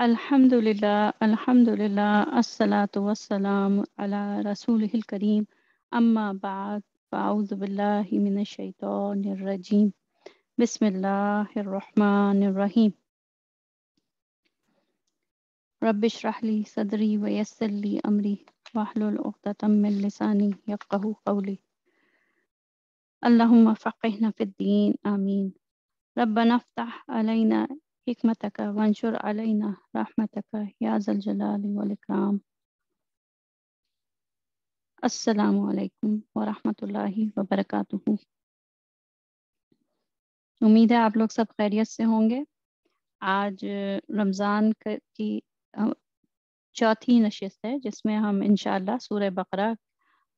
الحمد لله الحمد لله الصلاة والسلام على رسوله الكريم أما بعد فأعوذ بالله من الشيطان الرجيم بسم الله الرحمن الرحيم رب اشرح لي صدري ويسر لي أمري واحلل عقدة من لساني يفقه قولي اللهم فقهنا في الدين آمين ربنا افتح علينا وانشر علينا رحمتك يا ذا الجلال या السلام عليكم असलकम الله وبركاته उम्मीद है आप लोग सब खैरियत से होंगे आज रमज़ान की चौथी नशस्त है जिसमें हम इनशाला सूर्य बकरा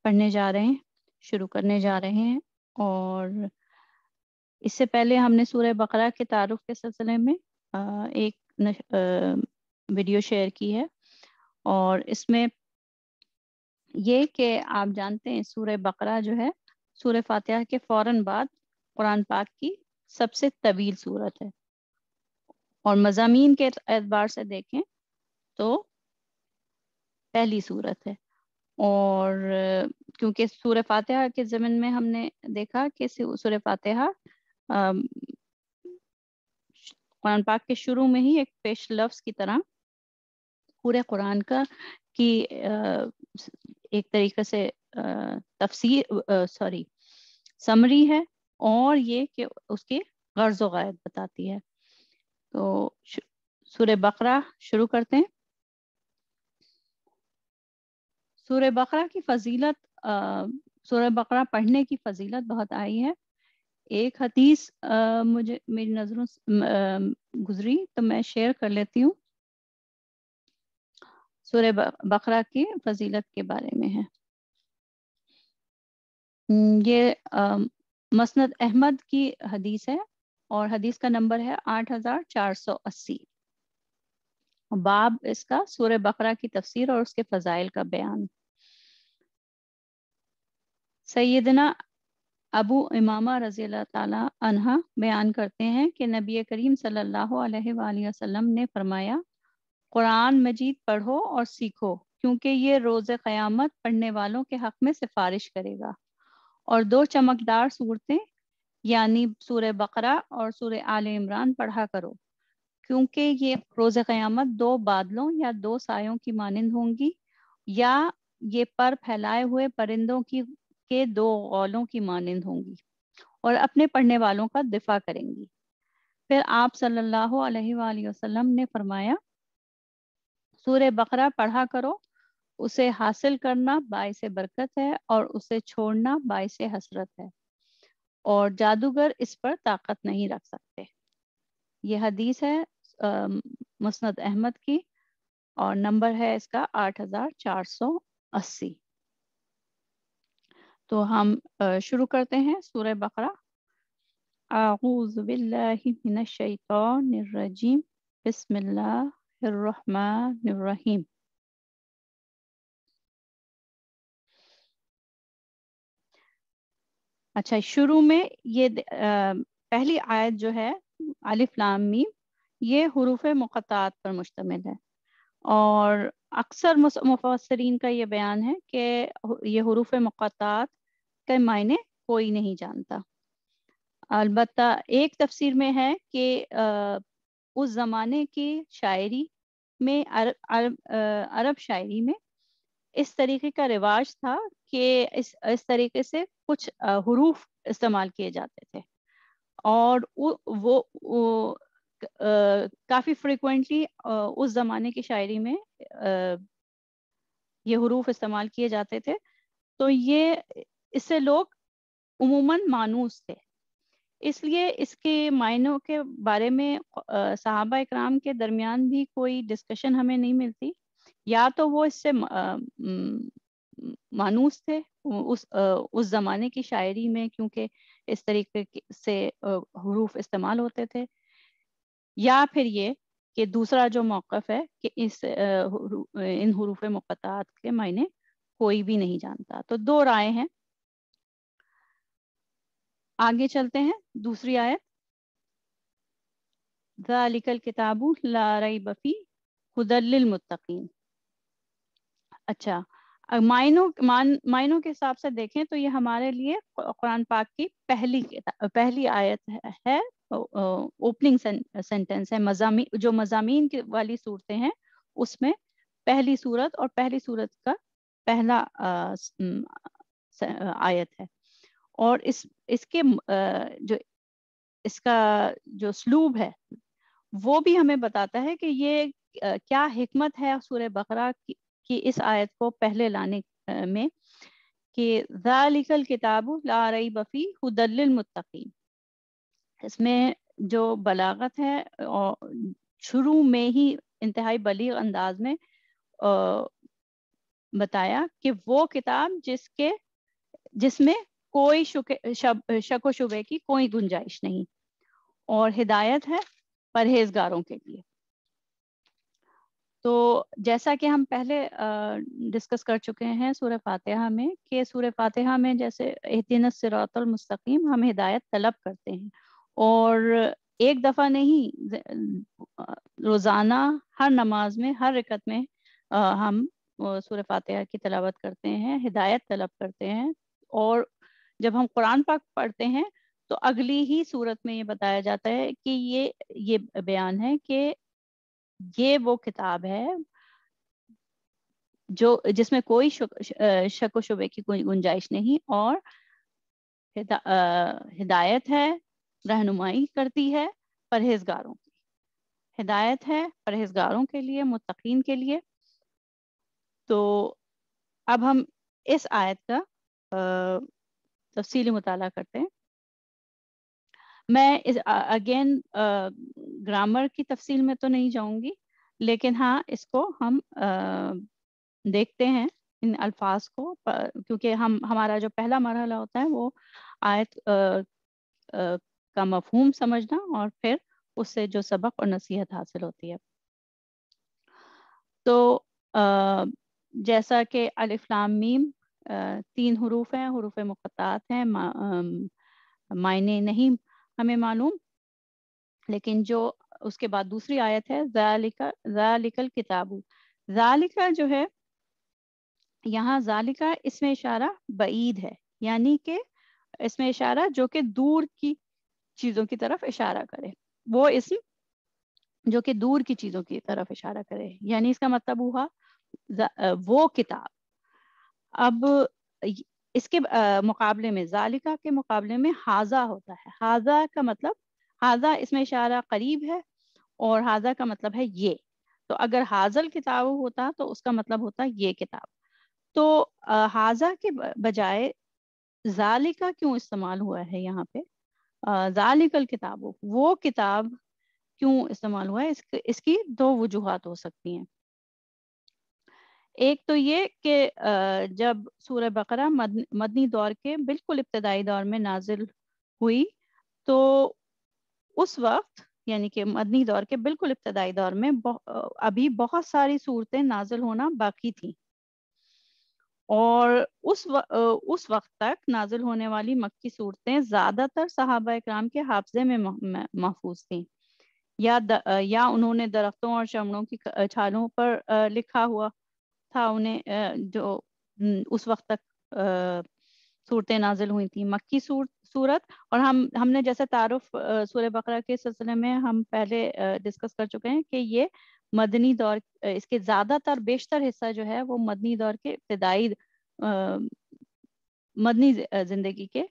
पढ़ने जा रहे हैं शुरू करने जा रहे हैं और इससे पहले हमने सूर्य बकरा के तारुफ के सिलसिले में एक वीडियो शेयर की है और इसमें ये कि आप जानते हैं सूर्य बकरा जो है सूर्य फातिहा के फौरन बाद कुरान पाक की सबसे तवील सूरत है और मजामी के एतबार से देखें तो पहली सूरत है और क्योंकि सूर्य फातिहा के ज़मीन में हमने देखा कि सूर्य फातिहा कुरान पाक के शुरू में ही एक पेश लफ्ज की तरह पूरे कुरान का की एक तरीके से तफसीर सॉरी समरी है और ये कि उसके गर्ज वायद बताती है तो सूर्य बकरा शुरू करते हैं सूर्य बकरा की फजीलत सूर्य बकरा पढ़ने की फजीलत बहुत आई है एक हदीस आ, मुझे मेरी नज़रों गुजरी तो मैं शेयर कर लेती हूँ सूर्य बकरा के फजीलत के बारे में है हम्म, ये मसनद अहमद की हदीस है और हदीस का नंबर है आठ हजार चार सौ अस्सी बाब इसका सूर्य बकरा की तफसीर और उसके फजाइल का बयान सैदना अबू इमामा रजी अल्लाह बयान करते हैं कि नबी करीम सल्लाम ने फरमाया कुरान मजीद पढ़ो और सीखो क्योंकि ये रोज़ क़यामत पढ़ने वालों के हक़ में सिफारिश करेगा और दो चमकदार सूरतें यानी सूर बकरा और सूर आल इमरान पढ़ा करो क्योंकि ये रोज़ क़यामत दो बादलों या दो सायों की मानंद होंगी या ये पर फैलाए हुए परिंदों की के दो गौलों की मानंद होंगी और अपने पढ़ने वालों का दिफा करेंगी फिर आप सल्लल्लाहु अलैहि वसल्लम ने फरमाया सूर्य बकरा पढ़ा करो उसे हासिल करना बाय से बरकत है और उसे छोड़ना बाय से हसरत है और जादूगर इस पर ताकत नहीं रख सकते यह हदीस है मुस्त अहमद की और नंबर है इसका आठ हजार चार सौ अस्सी तो हम शुरू करते हैं सूर्य बकरा आऊज़बिल्लाशैतरजीम बसमीम अच्छा शुरू में ये आ, पहली आयत जो है अलिफ लाम मीम ये हरूफ मुखात पर मुश्तमिल है और अक्सर मुफसरीन का ये बयान है कि ये हरूफ मुखात के मायने कोई नहीं जानता अलबत् एक तफसीर में है कि उस ज़माने की शायरी में अरब अरब, अरब शायरी में इस तरीके का रिवाज था कि इस इस तरीके से कुछ हरूफ इस्तेमाल किए जाते थे और वो, वो, वो काफ़ी फ्रिक्वेंटली उस ज़माने की शायरी में ये हरूफ इस्तेमाल किए जाते थे तो ये इससे लोग उमूमन मानूस थे इसलिए इसके मायनों के बारे में सहाबा इक्राम के दरमियान भी कोई डिस्कशन हमें नहीं मिलती या तो वो इससे मानूस थे उस उस जमाने की शायरी में क्योंकि इस तरीके से हरूफ इस्तेमाल होते थे या फिर ये कि दूसरा जो मौकफ है कि इस इन हरूफ मुखात के मायने कोई भी नहीं जानता तो दो राय हैं आगे चलते हैं दूसरी आयत जालिकल किताबू लारई बफी हदल मुतकीन अच्छा मायनों मायनों के हिसाब से देखें तो ये हमारे लिए कुरान पाक की पहली पहली आयत है ओपनिंग सेंटेंस है मजामी जो मजामीन की वाली सूरतें हैं उसमें पहली सूरत और पहली सूरत का पहला आयत है और इस इसके जो इसका जो स्लूब है वो भी हमें बताता है कि ये क्या हिकमत है सूर्य बकरा की, इस आयत को पहले लाने में कि जालिकल किताब ला रई बफ़ी हुदल इसमें जो बलागत है और शुरू में ही इंतहाई बलीग अंदाज में बताया कि वो किताब जिसके जिसमें कोई शक शुबे की कोई गुंजाइश नहीं और हिदायत है परहेजगारों के लिए तो जैसा कि हम पहले डिस्कस कर चुके हैं सूर्य फातिहा में कि सूर्य फातिहा में जैसे एहतिन सिरातुलमस्तकीम हम हिदायत तलब करते हैं और एक दफ़ा नहीं रोज़ाना हर नमाज में हर रिकत में हम सूर्य फातिहा की तलावत करते हैं हिदायत तलब करते हैं और जब हम कुरान पाक पढ़ते हैं तो अगली ही सूरत में ये बताया जाता है कि ये ये बयान है कि ये वो किताब है जो जिसमें कोई शक शुबे की कोई गुंजाइश नहीं और हिदा, आ, हिदायत है रहनुमाई करती है परहेजगारों की हिदायत है परहेजगारों के लिए मुतकीन के लिए तो अब हम इस आयत का तफसीली मुताला करते हैं मैं इस अगेन ग्रामर की तफसील में तो नहीं जाऊंगी लेकिन हाँ इसको हम आ, देखते हैं इन अल्फाज को क्योंकि हम हमारा जो पहला मरहला होता है वो आयत आ, आ, का मफहूम समझना और फिर उससे जो सबक और नसीहत हासिल होती है तो आ, जैसा कि अलिफ्लाम मीम तीन हरूफ हैं हरूफ मुखात हैं मायने नहीं हमें मालूम लेकिन जो उसके बाद दूसरी आयत है जालिका जालिकल किताबू जालिका जो है यहाँ जालिका इसमें इशारा बईद है यानी के इसमें इशारा जो कि दूर की चीज़ों की तरफ इशारा करे वो इसम जो कि दूर की चीज़ों की तरफ इशारा करे यानी इसका मतलब हुआ वो किताब अब इसके मुकाबले में जालिका के मुकाबले में हाजा होता है हाजा का मतलब हाजा इसमें इशारा करीब है और हाजा का मतलब है ये तो अगर हाजल किताब होता तो उसका मतलब होता ये किताब तो हाजा के बजाय जालिका क्यों इस्तेमाल हुआ है यहाँ पे जालिकल किताब वो किताब क्यों इस्तेमाल हुआ है इसकी दो वजूहत हो सकती हैं एक तो ये कि जब सूर्य बकरा मद, मदनी दौर के बिल्कुल इब्तदाई दौर में नाजिल हुई तो उस वक्त यानी कि मदनी दौर के बिल्कुल इब्तदाई दौर में बह, अभी बहुत सारी सूरतें नाजिल होना बाकी थी और उस व, उस वक्त तक नाजिल होने वाली मक्की सूरतें ज्यादातर सहाबा इक्राम के हाफजे में महफूज थी या द, या उन्होंने दरख्तों और शमड़ों की छालों पर लिखा हुआ था उन्हें जो उस वक्त तक सूरतें नाजिल हुई थी मक्की सूरत सूरत और हम हमने जैसे तारुफ सूर्य बकरा के सिलसिले में हम पहले डिस्कस कर चुके हैं कि ये मदनी दौर इसके ज्यादातर बेशतर हिस्सा जो है वो मदनी दौर के इब्तदाई मदनी जिंदगी के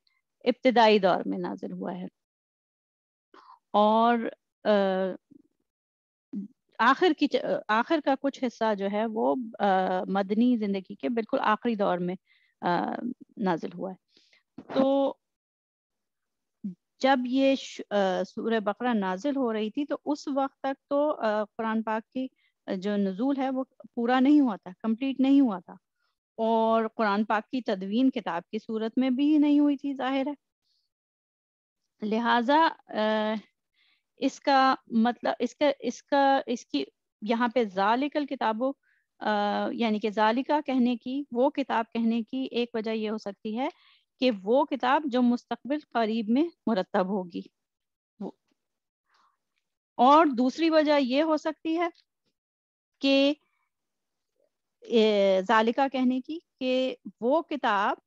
इब्तदाई दौर में नाजिल हुआ है और आखिर की आखिर का कुछ हिस्सा जो है वो आ, मदनी जिंदगी के बिल्कुल आखिरी दौर में आ, नाजिल हुआ है तो जब ये सूर्य बकरा नाजिल हो रही थी तो उस वक्त तक तो कुरान पाक की जो नजूल है वो पूरा नहीं हुआ था कंप्लीट नहीं हुआ था और कुरान पाक की तदवीन किताब की सूरत में भी नहीं हुई थी जाहिर है लिहाजा इसका मतलब इसका इसका इसकी यहाँ पे जालिकल किताबों यानी कि जालिका कहने की वो किताब कहने की एक वजह यह हो सकती है कि वो किताब जो मुस्तकबिल करीब में मुरतब होगी और दूसरी वजह यह हो सकती है कि जालिका कहने की कि वो किताब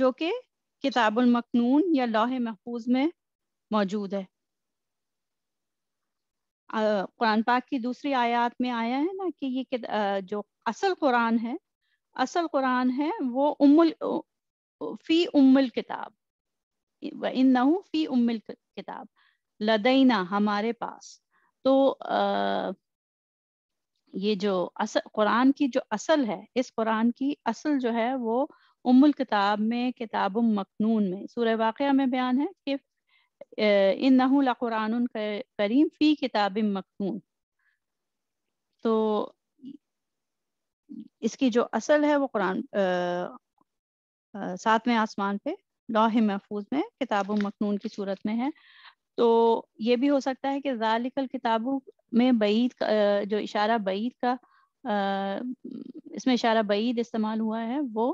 जो कि किताबुल मकनून या लोहे महफूज में मौजूद है कुरान पाक की दूसरी आयात में आया है ना कि ये जो असल कुरान है असल कुरान है वो उम्मुल फी उम्मुल किताब इन ना फी उम्मुल किताब लदैना हमारे पास तो आ, ये जो असल कुरान की जो असल है इस कुरान की असल जो है वो उम्मुल किताब में किताब मखनून में सूर्य वाक़ में बयान है कि इन नहूला कुरान करीम फ़ी किताब मखनून तो इसकी जो असल है वो कुरान सातवें आसमान पे लौह महफूज में किताब मखनून की सूरत में है तो ये भी हो सकता है कि जालिकल किताबों में बईद जो इशारा बईद का आ, इसमें इशारा बईद इस्तेमाल हुआ है वो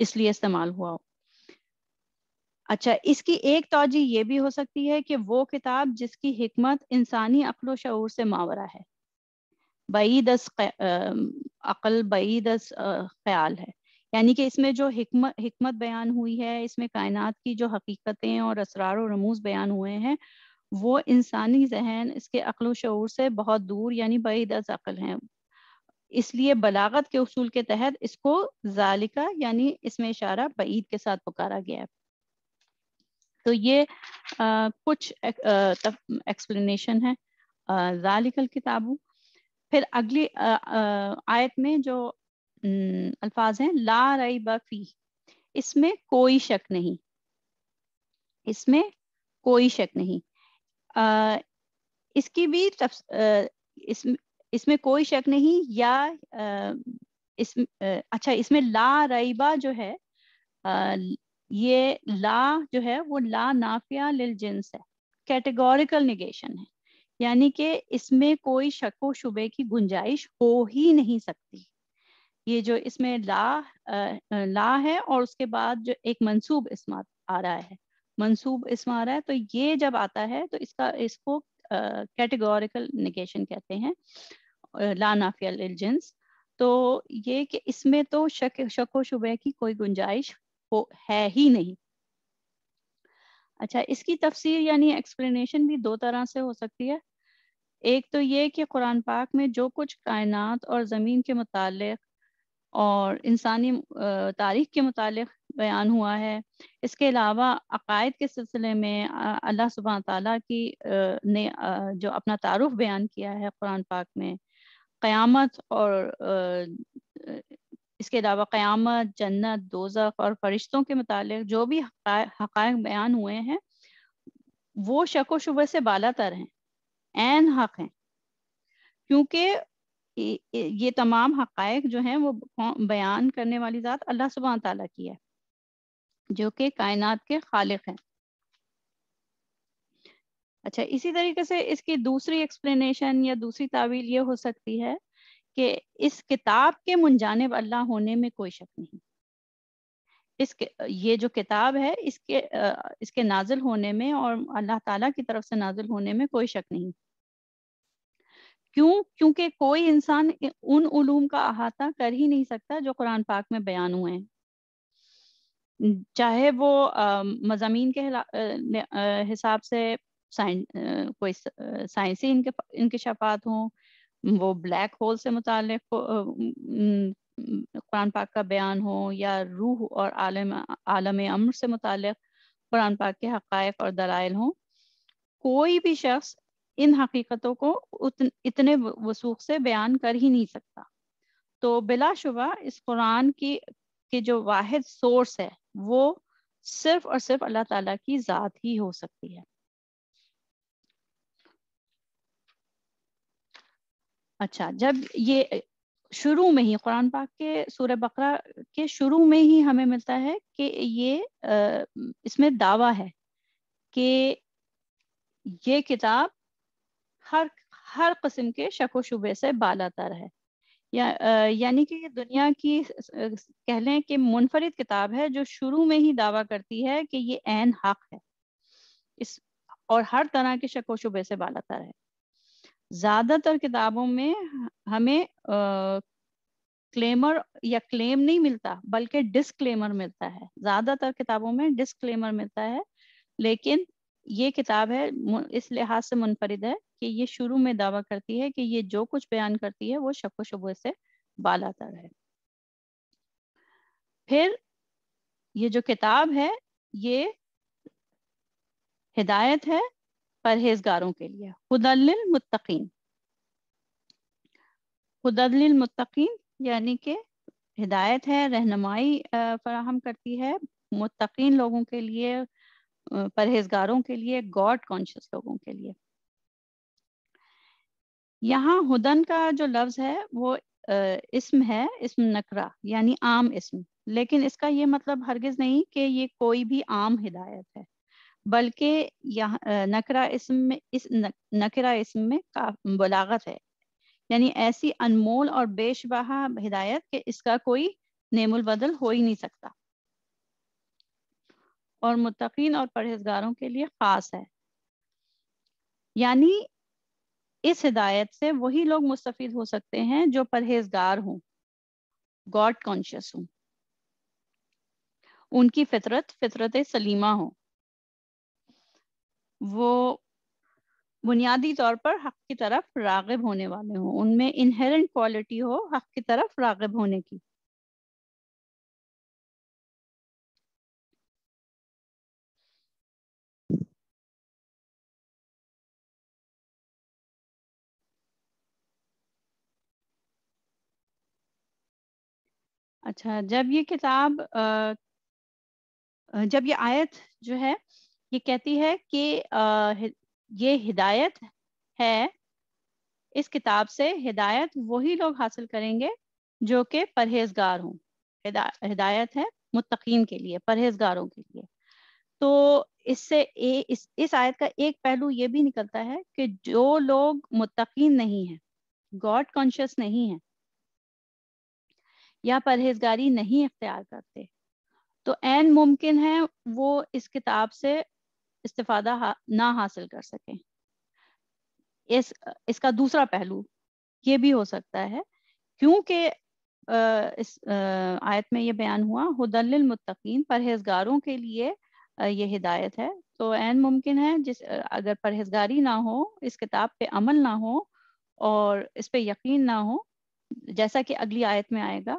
इसलिए इस्तेमाल हुआ हो अच्छा इसकी एक तोजी ये भी हो सकती है कि वो किताब जिसकी हमत इंसानी अकलो शूर से मावरा है बई दस अकल बई दस ख्याल है यानी कि इसमें जो हमत बयान हुई है इसमें कायनात की जो हकीकतें और असरार और रमूज बयान हुए हैं वो इंसानी जहन इसके अकल शूर से बहुत दूर यानी बई दस अकल है इसलिए बलागत के असूल के तहत इसको जालिका यानी इसमें इशारा बईद के साथ पुकारा गया है तो ये आ, कुछ एक्सप्लेनेशन है जालिकल किताबों फिर अगली आ, आ, आयत में जो अल्फाज हैं ला रई बफी इसमें कोई शक नहीं इसमें कोई शक नहीं आ, इसकी भी तफ, आ, इस, इसमें कोई शक नहीं या आ, इस आ, अच्छा इसमें ला रईबा जो है आ, ये ला जो है वो ला नाफिया लिल जिन्स है कैटेगोरिकल निगेशन है यानी कि इसमें कोई शको शुबे की गुंजाइश हो ही नहीं सकती ये जो इसमें ला आ, ला है और उसके बाद जो एक मंसूब इसम आ रहा है मंसूब इसम आ रहा है तो ये जब आता है तो इसका इसको कैटेगोरिकल निगेशन कहते हैं ला नाफिया लिल जिन्स तो ये कि इसमें तो शक शको शुबे की कोई गुंजाइश हो है ही नहीं अच्छा इसकी तफसीर यानी एक्सप्लेनेशन भी दो तरह से हो सकती है एक तो ये कि कुरान पाक में जो कुछ कायनात और ज़मीन के मुतालिक और इंसानी तारीख के मुतालिक बयान हुआ है इसके अलावा अकायद के सिलसिले में अल्लाह सुबह ताली की ने जो अपना तारुफ बयान किया है कुरान पाक में क़यामत और इसके अलावा क्यामत जन्नत दोजक और फरिश्तों के मतलब जो भी हक़ बयान हुए हैं वो शक व शुबे से तर हैं एन हक हैं क्योंकि ये तमाम हक़ जो हैं वो बयान करने वाली ज़ात अल्लाह सुबह तला की है जो कि कायनात के खालिक हैं अच्छा इसी तरीके से इसकी दूसरी एक्सप्लेनेशन या दूसरी तावील ये हो सकती है कि इस किताब के मुंजानब अल्लाह होने में कोई शक नहीं इस ये जो किताब है इसके इसके नाजिल होने में और अल्लाह ताला की तरफ से नाजिल होने में कोई शक नहीं क्यों क्योंकि कोई इंसान उन उलूम का अहाता कर ही नहीं सकता जो कुरान पाक में बयान हुए हैं चाहे वो मजामी के हिसाब से साइंस कोई साइंसी इनके शफात हों वो ब्लैक होल से मुतल कुरान पाक का बयान हो या रूह और आलम आलम अम्र से मुतल कुरान पाक के हक़ और दलाइल हों कोई भी शख्स इन हकीकतों को उतन, इतने वसूख से बयान कर ही नहीं सकता तो बिलाशुबा इस कुरान की के जो वाहिद सोर्स है वो सिर्फ और सिर्फ अल्लाह ताला की ज़ात ही हो सकती है अच्छा जब ये शुरू में ही कुरान पाक के सूर्य बकरा के शुरू में ही हमें मिलता है कि ये इसमें दावा है कि ये किताब हर हर कस्म के शक शुबे से बालातर है या यानी कि ये दुनिया की कह लें कि मुनफरद किताब है जो शुरू में ही दावा करती है कि ये एन हक है इस और हर तरह के शक शुबे से बालातर है ज्यादातर किताबों में हमें क्लेमर या क्लेम नहीं मिलता बल्कि डिस्क्लेमर मिलता है ज्यादातर किताबों में डिस्क्लेमर मिलता है लेकिन ये किताब है इस लिहाज से मुनफरद है कि ये शुरू में दावा करती है कि ये जो कुछ बयान करती है वो शको शुबे से बालातर है फिर ये जो किताब है ये हिदायत है परहेजगारों के लिए हदल मुत्तकीन हदल मुत्तकीन यानी के हिदायत है रहनमाई फराहम करती है मुतकीन लोगों के लिए परहेजगारों के लिए गॉड कॉन्शियस लोगों के लिए यहाँ हुदन का जो लफ्ज है वो इसम है इसम नकरा यानी आम इसम लेकिन इसका ये मतलब हरगिज नहीं कि ये कोई भी आम हिदायत है बल्कि यह नकरा इसम में इस नकरा इसम में का बलागत है यानी ऐसी अनमोल और बेशबहा हिदायत कि इसका कोई नेमुल बदल हो ही नहीं सकता और मुतकीन और परहेजगारों के लिए ख़ास है यानी इस हिदायत से वही लोग मुस्तफ़ हो सकते हैं जो परहेजगार हों गॉड कॉन्शियस हों उनकी फितरत फितरत सलीमा हो वो बुनियादी तौर पर हक की तरफ रागिब होने वाले हों उनमें इनहेरेंट क्वालिटी हो हक की तरफ रागब होने की अच्छा जब ये किताब जब ये आयत जो है ये कहती है कि ये हिदायत है इस किताब से हिदायत वही लोग हासिल करेंगे जो कि परहेजगार हों हिदा, हिदायत है मुतकीन के लिए परहेजगारों के लिए तो इससे ए, इस इस आयत का एक पहलू ये भी निकलता है कि जो लोग मुतकीन नहीं है गॉड कॉन्शियस नहीं है या परहेजगारी नहीं इख्तियार करते तो एन मुमकिन है वो इस किताब से इस्तेफादा हा, ना हासिल कर सके इस इसका दूसरा पहलू ये भी हो सकता है क्योंकि इस आयत में ये बयान हुआ हुदल मुतकीन परहेजगारों के लिए ये हिदायत है तो एन मुमकिन है जिस अगर परहेजगारी ना हो इस किताब पे अमल ना हो और इस पे यकीन ना हो जैसा कि अगली आयत में आएगा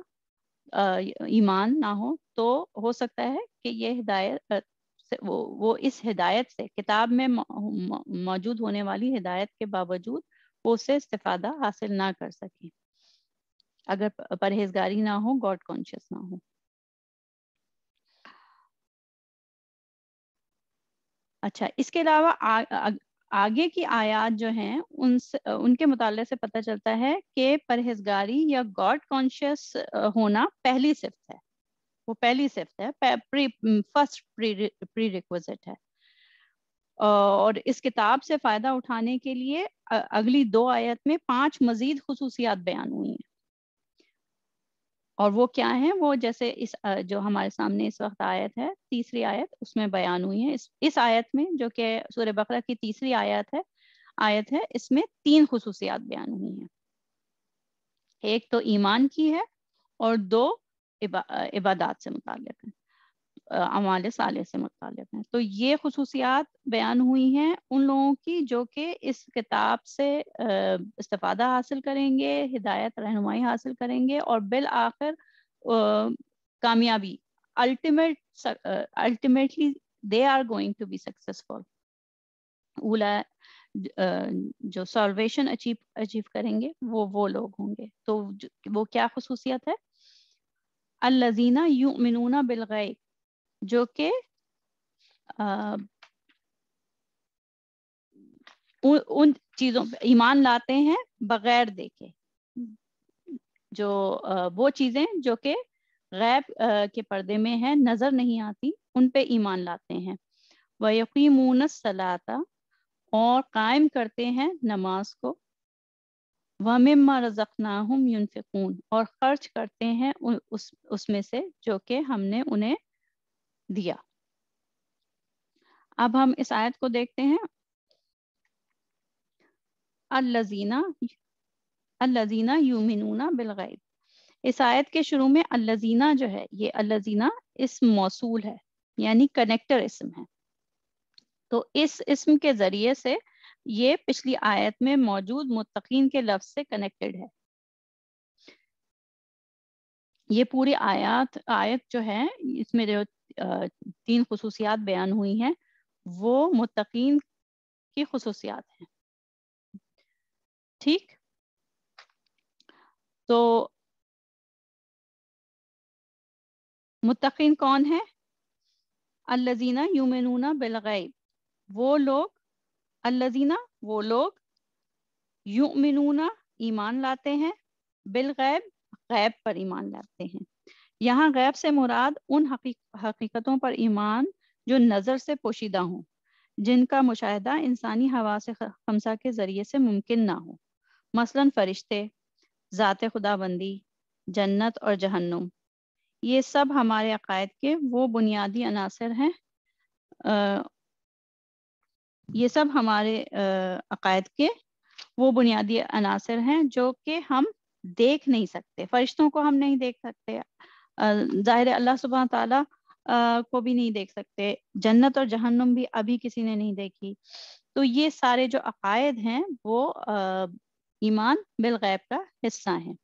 ईमान ना हो तो हो सकता है कि ये हिदायत से वो वो इस हिदायत से किताब में मौजूद होने वाली हिदायत के बावजूद वो उससे इस्तेफादा हासिल ना कर सके अगर परहेजगारी ना हो गॉड कॉन्शियस ना हो अच्छा इसके अलावा आगे की आयात जो हैं उन उनके मुताले से पता चलता है कि परहेजगारी या गॉड कॉन्शियस होना पहली सिफ्त है वो पहली सिफ्ट है प्री फर्स्ट प्री प्री है और इस किताब से फायदा उठाने के लिए अगली दो आयत में पांच मजीद खसूसियात बयान हुई हैं और वो क्या है वो जैसे इस जो हमारे सामने इस वक्त आयत है तीसरी आयत उसमें बयान हुई है इस इस आयत में जो कि सूर बकरा की तीसरी आयत है आयत है इसमें तीन खसूसियात बयान हुई हैं एक तो ईमान की है और दो इबादत इबादात से मुतक है अमाल साल से मुतक है तो ये खसूसियात बयान हुई हैं उन लोगों की जो कि इस किताब से इस्तफादा हासिल करेंगे हिदायत रहनमाई हासिल करेंगे और बिल आखिर कामयाबी ultimate ultimately they are going to be successful ओला जो सॉल्वेशन अचीव अचीव करेंगे वो वो लोग होंगे तो वो क्या खसूसियत है अल्लजीना यूमिनूना बिलगैब जो कि उन चीज़ों पर ईमान लाते हैं बगैर देखे जो आ, वो चीज़ें जो के गैब के पर्दे में है नज़र नहीं आती उन पे ईमान लाते हैं वकीमून सलाता और कायम करते हैं नमाज को वमिम्मा रज़क़नाहुम युनफिकून और ख़र्च करते हैं उस उसमें से जो कि हमने उन्हें दिया अब हम इस आयत को देखते हैं अल्लजीना अल्लजीना यूमिनूना बिलगैब इस आयत के शुरू में अल्लजीना जो है ये अल्लजीना इस मौसूल है यानी कनेक्टर इसम है तो इस इसम के जरिए से ये पिछली आयत में मौजूद मुतकीन के लफ्ज से कनेक्टेड है ये पूरी आयत आयत जो है इसमें जो तीन खसूसियात बयान हुई हैं वो मुतकीन की खसूसियात हैं ठीक तो मुतकीन कौन है अल्लाजीना यूमिनूना बिलगैब वो लोग अल्लाजीना वो लोग युमिनूना ईमान लाते हैं बिल गैब गैब पर ईमान लाते हैं यहाँ गैब से मुराद उन हकीकतों पर ईमान जो नज़र से पोशीदा हों जिनका मुशाहिदा इंसानी हवा से खमसा के ज़रिए से मुमकिन ना हो मसलन फरिश्ते ज़ात खुदाबंदी जन्नत और जहन्नुम ये सब हमारे अकायद के वो बुनियादी अनासर हैं ये सब हमारे अकायद के वो बुनियादी अनासर हैं जो कि हम देख नहीं सकते फरिश्तों को हम नहीं देख सकते ज़ाहिर अल्लाह सुबह तला को भी नहीं देख सकते जन्नत और जहन्नुम भी अभी किसी ने नहीं देखी तो ये सारे जो अकायद हैं वो ईमान बिलगैब का हिस्सा हैं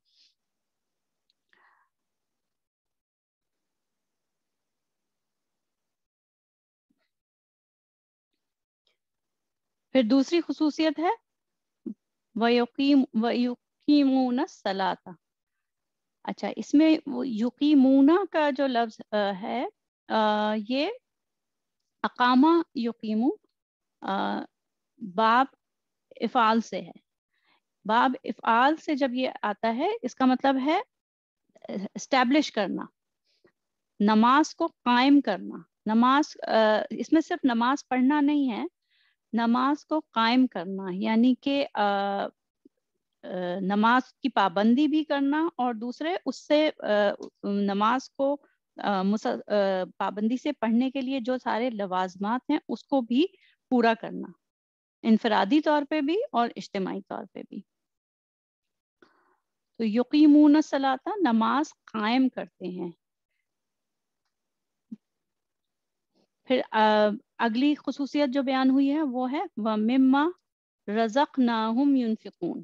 फिर दूसरी खसूसियत है वकीम वकीमूना सलाता अच्छा इसमें यकीमूना का जो लफ्ज है आ, ये अकामा युकीमु बाब इफ़ाल से है बाब इफ़ाल से जब ये आता है इसका मतलब है इस्टेब्लिश करना नमाज को कायम करना नमाज इसमें सिर्फ नमाज पढ़ना नहीं है नमाज को कायम करना यानी कि नमाज की पाबंदी भी करना और दूसरे उससे नमाज को पाबंदी से पढ़ने के लिए जो सारे लवाजमात हैं उसको भी पूरा करना इनफरादी तौर पे भी और इज्तमाही तौर पे भी तो यकीमून सलाता नमाज कायम करते हैं फिर अगली खसूसियत जो बयान हुई है वो है व मिम्मा रजक नाहम यून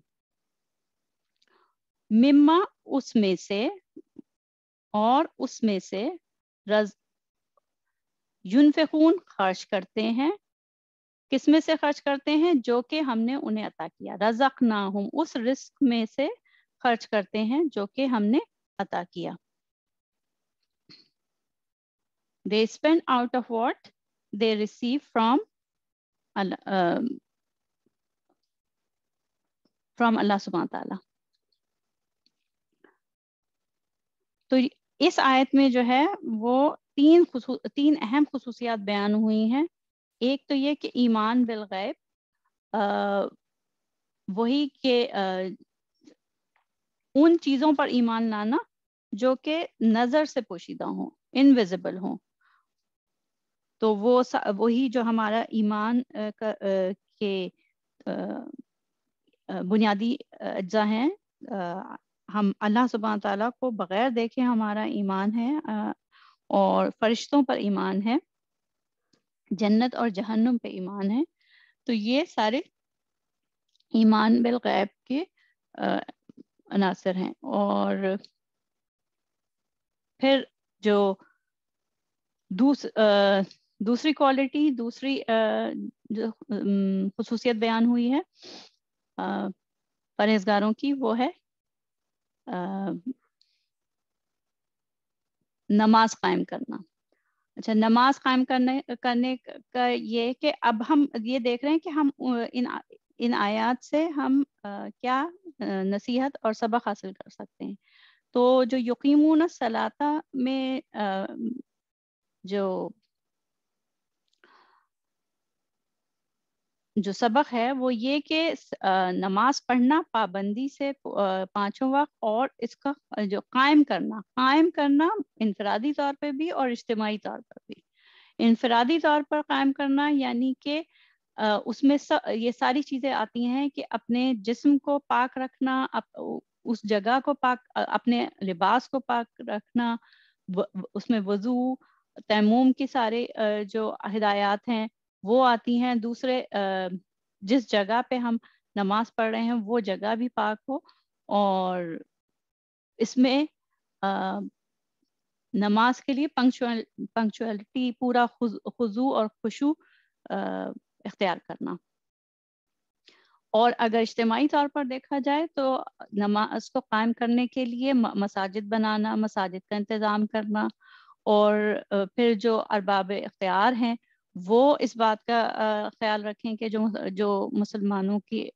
मिम्मा उसमें से और उसमें से रज यून खर्च करते हैं किसमें से खर्च करते हैं जो कि हमने उन्हें अता किया रजक नाहम उस रिस्क में से खर्च करते हैं जो कि हमने अता किया They spend out of what they receive from Allah, um, from Allah subhanahu wa ta'ala. तो इस आयत में जो है वो तीन तीन अहम खसूसियात बयान हुई हैं एक तो ये कि ईमान बिलगैब वही के उन चीज़ों पर ईमान लाना जो कि नज़र से पोशीदा हो इनविजिबल हों तो वो वही जो हमारा ईमान के बुनियादी अज्जा हैं हम अल्लाह सुबह तला को बग़ैर देखे हमारा ईमान है और फरिश्तों पर ईमान है जन्नत और जहन्नुम पे ईमान है तो ये सारे ईमान बिल गैब के अनासर हैं और फिर जो दूस दूसरी क्वालिटी दूसरी जो खसूसियत बयान हुई है परहेजगारों की वो है नमाज कायम करना अच्छा नमाज कायम करने करने का ये कि अब हम ये देख रहे हैं कि हम इन इन आयात से हम आ, क्या नसीहत और सबक हासिल कर सकते हैं तो जो यकीमून सलाता में आ, जो जो सबक है वो ये कि नमाज पढ़ना पाबंदी से पांचों वक्त और इसका जो कायम करना कायम करना इनफरादी तौर पे भी और इज्तमाही तौर पर भी इनफरादी तौर पर कायम करना यानी कि उसमें स, ये सारी चीजें आती हैं कि अपने जिस्म को पाक रखना अप, उस जगह को पाक अपने लिबास को पाक रखना उसमें वजू तैमूम के सारे जो हिदायत हैं वो आती हैं दूसरे जिस जगह पे हम नमाज पढ़ रहे हैं वो जगह भी पाक हो और इसमें नमाज के लिए पंक्चुअल पंक्चुअलिटी पूरा खुजू और खुशू इख्तियार करना और अगर इज्तमाही तौर पर देखा जाए तो नमाज को कायम करने के लिए मसाजिद बनाना मसाजिद का इंतज़ाम करना और फिर जो अरबाब इख्तियार हैं वो इस बात का ख्याल रखें कि जो जो मुसलमानों की आ,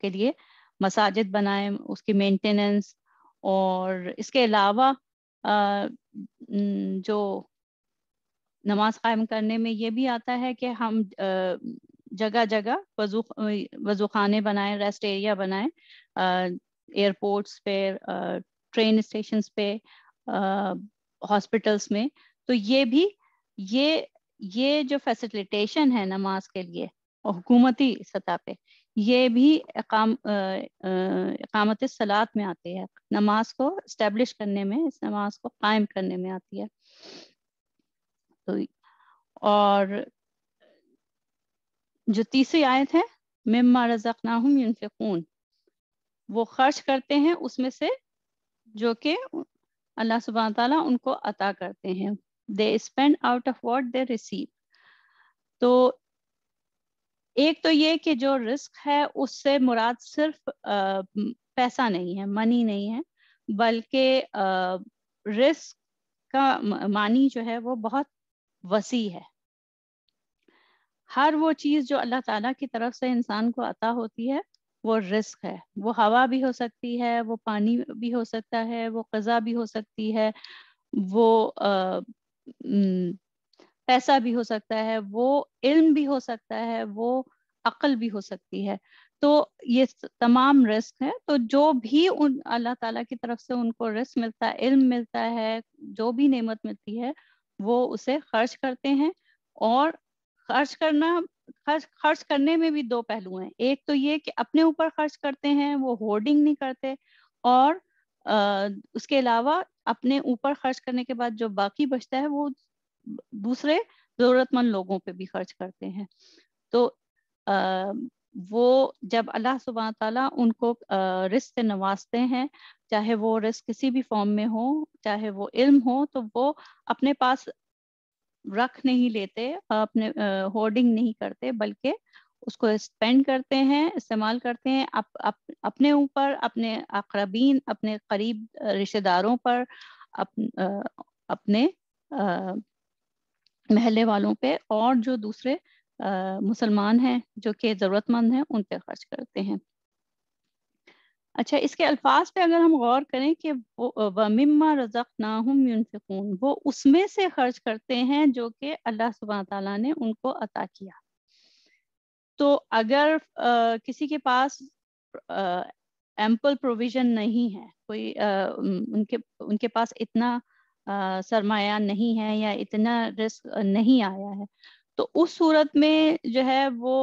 के लिए मसाजिद बनाए उसकी मेंटेनेंस और इसके अलावा जो नमाज कायम करने में ये भी आता है कि हम जगह जगह वजू वजू खाने बनाए रेस्ट एरिया बनाए एयरपोर्ट्स पे ट्रेन स्टेशन पे हॉस्पिटल्स में तो ये भी ये ये जो फैसिलिटेशन है नमाज के लिए और हुकूमती सतह पे ये भी इकाम सलात में आती है नमाज को इस्टेब्लिश करने में इस नमाज को कायम करने में आती है तो और जो तीसरी आयत है मम्मा रजकना यूनफिकून वो खर्च करते हैं उसमें से जो कि अल्लाह सुबह ताला उनको अता करते हैं they spend out of what they receive तो एक तो ये कि जो रिस्क है उससे मुराद सिर्फ पैसा नहीं है मनी नहीं है बल्कि रिस्क का मानी जो है वो बहुत वसी है हर वो चीज़ जो अल्लाह ताला की तरफ से इंसान को अता होती है वो रिस्क है वो हवा भी हो सकती है वो पानी भी हो सकता है वो कजा भी हो सकती है वो हम्म, पैसा भी हो सकता है वो इल्म भी हो सकता है वो अकल भी हो सकती है तो ये तमाम रिस्क है तो जो भी उन अल्लाह ताला की तरफ से उनको रिस्क मिलता है इल्म मिलता है जो भी नेमत मिलती है वो उसे खर्च करते हैं और खर्च करना खर्च खर्च करने में भी दो पहलू हैं एक तो ये कि अपने ऊपर खर्च करते हैं वो होर्डिंग नहीं करते और आ, उसके अलावा अपने ऊपर खर्च करने के बाद जो बाकी बचता है वो दूसरे जरूरतमंद लोगों पे भी खर्च करते हैं तो आ, वो जब अल्लाह सुबह ताला उनको रिस्क से नवाजते हैं चाहे वो रिस्क किसी भी फॉर्म में हो चाहे वो इल्म हो तो वो अपने पास रख नहीं लेते अपने होर्डिंग नहीं करते बल्कि उसको स्पेंड करते हैं इस्तेमाल करते हैं अप, अप, अपने ऊपर अपने अकरबीन अपने करीब रिश्तेदारों पर अप, आ, अपने महल्ले वालों पे और जो दूसरे मुसलमान हैं जो कि ज़रूरतमंद हैं उन पे खर्च करते हैं अच्छा इसके अल्फाज पे अगर हम गौर करें कि वो वमिम्मा रजक नाहम वो उसमें से खर्च करते हैं जो कि अल्लाह सुबह तला ने उनको अता किया तो अगर आ, किसी के पास एम्पल प्रोविजन नहीं है कोई आ, उनके उनके पास इतना आ, सरमाया नहीं है या इतना रिस्क नहीं आया है तो उस सूरत में जो है वो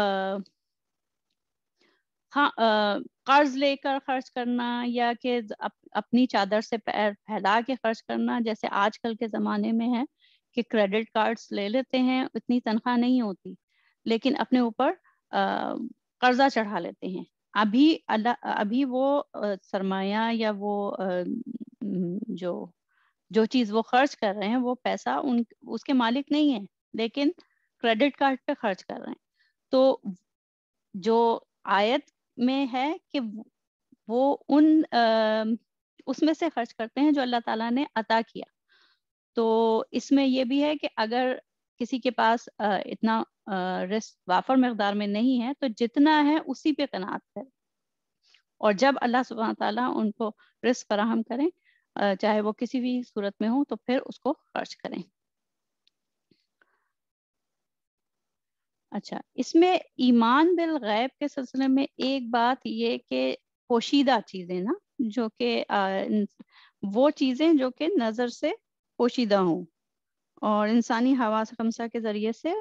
अः हाँ कर्ज लेकर खर्च करना या कि अप, अपनी चादर से पैर फैला के खर्च करना जैसे आजकल के जमाने में है कि क्रेडिट कार्ड्स ले लेते हैं इतनी तनख्वाह नहीं होती लेकिन अपने ऊपर कर्जा चढ़ा लेते हैं अभी अभी वो सरमाया या वो जो जो चीज वो खर्च कर रहे हैं वो पैसा उन उसके मालिक नहीं है लेकिन क्रेडिट कार्ड पे खर्च कर रहे हैं तो जो आयत में है कि वो उन उसमें से खर्च करते हैं जो अल्लाह ताला ने अता किया तो इसमें यह भी है कि अगर किसी के पास इतना रिस्क वाफर मकदार में नहीं है तो जितना है उसी पे कनात है और जब अल्लाह सुबह ताला उनको रिस्क फराहम करें चाहे वो किसी भी सूरत में हो तो फिर उसको खर्च करें अच्छा इसमें ईमान बिल गैब के सिलसिले में एक बात ये कि पोशीदा चीज़ें ना जो कि वो चीज़ें जो कि नज़र से पोशीदा हों और इंसानी हवास खमसा के जरिए से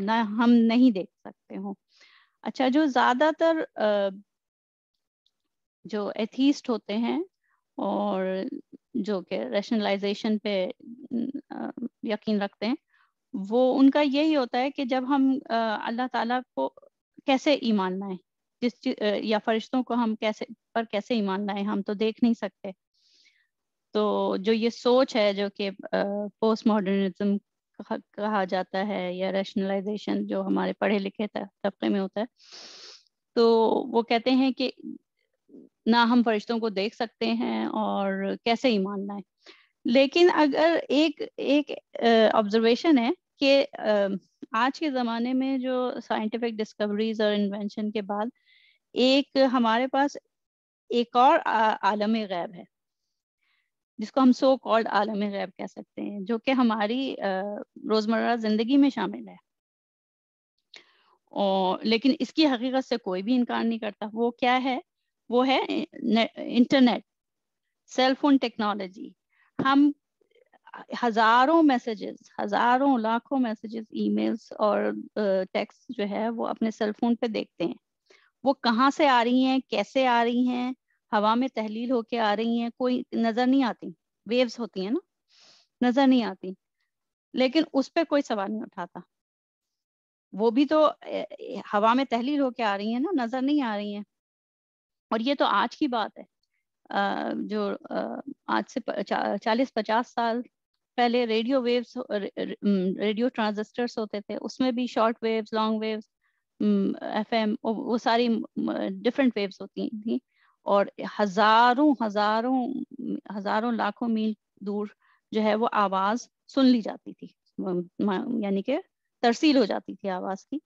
ना हम नहीं देख सकते हो अच्छा जो ज्यादातर जो एथीस्ट होते हैं और जो कि रैशनलाइजेशन पे यकीन रखते हैं वो उनका यही होता है कि जब हम अल्लाह ताला को कैसे ईमान लाए जिस या फरिश्तों को हम कैसे पर कैसे ईमान लाए हम तो देख नहीं सकते तो जो ये सोच है जो कि पोस्ट मॉडर्निज्म कहा जाता है या रैशनलाइजेशन जो हमारे पढ़े लिखे तबके में होता है तो वो कहते हैं कि ना हम फरिश्तों को देख सकते हैं और कैसे ही मानना है लेकिन अगर एक एक ऑब्जर्वेशन है कि आज के ज़माने में जो साइंटिफिक डिस्कवरीज और इन्वेंशन के बाद एक हमारे पास एक और आलम गैब है जिसको हम सो कॉल्ड आलम गैब कह सकते हैं जो कि हमारी रोज़मर्रा ज़िंदगी में शामिल है और लेकिन इसकी हकीकत से कोई भी इनकार नहीं करता वो क्या है वो है इंटरनेट सेलफोन टेक्नोलॉजी हम हजारों मैसेजेस हजारों लाखों मैसेजेस ईमेल्स और टेक्स्ट जो है वो अपने सेलफोन पे देखते हैं वो कहाँ से आ रही हैं कैसे आ रही हैं हवा में तहलील होके आ रही हैं कोई नजर नहीं आती वेव्स होती है ना नजर नहीं आती लेकिन उस पर कोई सवाल नहीं उठाता वो भी तो हवा में तहलील होके आ रही है ना नजर नहीं आ रही है और ये तो आज की बात है जो आज से चालीस पचास साल पहले रेडियो वेव्स रेडियो ट्रांजिस्टर्स होते थे उसमें भी short waves long waves F वो सारी डिफरेंट वेव्स होती थी और हजारों हजारों हजारों लाखों मील दूर जो है वो आवाज सुन ली जाती थी यानी के तरसील हो जाती थी आवाज की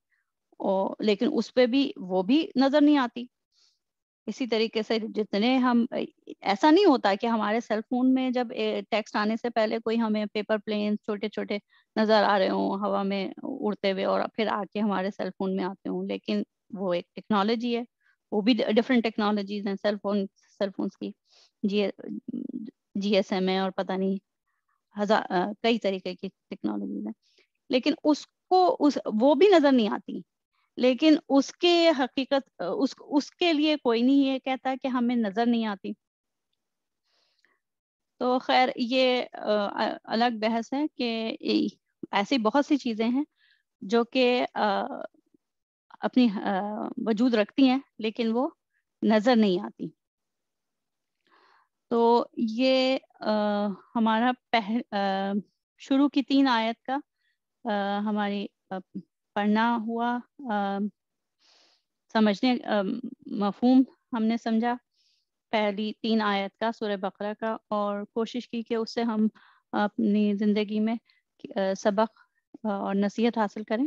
और लेकिन उस पर भी वो भी नजर नहीं आती इसी तरीके से जितने हम ऐसा नहीं होता कि हमारे सेल फोन में जब टेक्स्ट आने से पहले कोई हमें पेपर प्लेन छोटे छोटे नजर आ रहे हों हवा में उड़ते हुए और फिर आके हमारे सेल फोन में आते हों लेकिन वो एक टेक्नोलॉजी है वो भी डिफरेंट टेक्नोलॉजीज हैं सेल फोन सेल फोन की जी एस एम है और पता नहीं हजार कई तरीके की टेक्नोलॉजीज हैं लेकिन उसको उस वो भी नजर नहीं आती लेकिन उसके हकीकत उस उसके लिए कोई नहीं ये कहता कि हमें नजर नहीं आती तो खैर ये अलग बहस है कि ऐसी बहुत सी चीजें हैं जो कि अपनी वजूद रखती हैं लेकिन वो नजर नहीं आती तो ये आ, हमारा पह, शुरू की तीन आयत का आ, हमारी आ, पढ़ना हुआ आ, समझने मफहम हमने समझा पहली तीन आयत का सूर्य बकरा का और कोशिश की कि उससे हम अपनी ज़िंदगी में सबक और नसीहत हासिल करें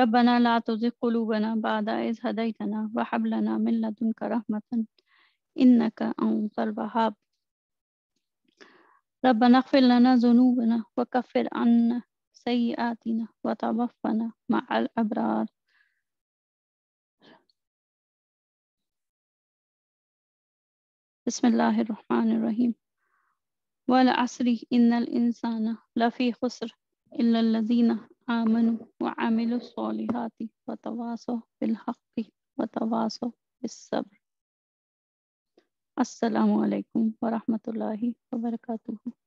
ربنا لا تزغ قلوبنا بعد إذ هديتنا وهب لنا من لدنك رحمة إنك أنت الوهاب ربنا اغفر لنا ذنوبنا وكفر عنا سيئاتنا وتوفنا مع الأبرار بسم الله الرحمن الرحيم والعصر إن الإنسان لفي خسر إلا الذين آمنوا وعملوا الصالحات وتواصوا بالحق وتواصوا بالصبر السلام عليكم ورحمة الله وبركاته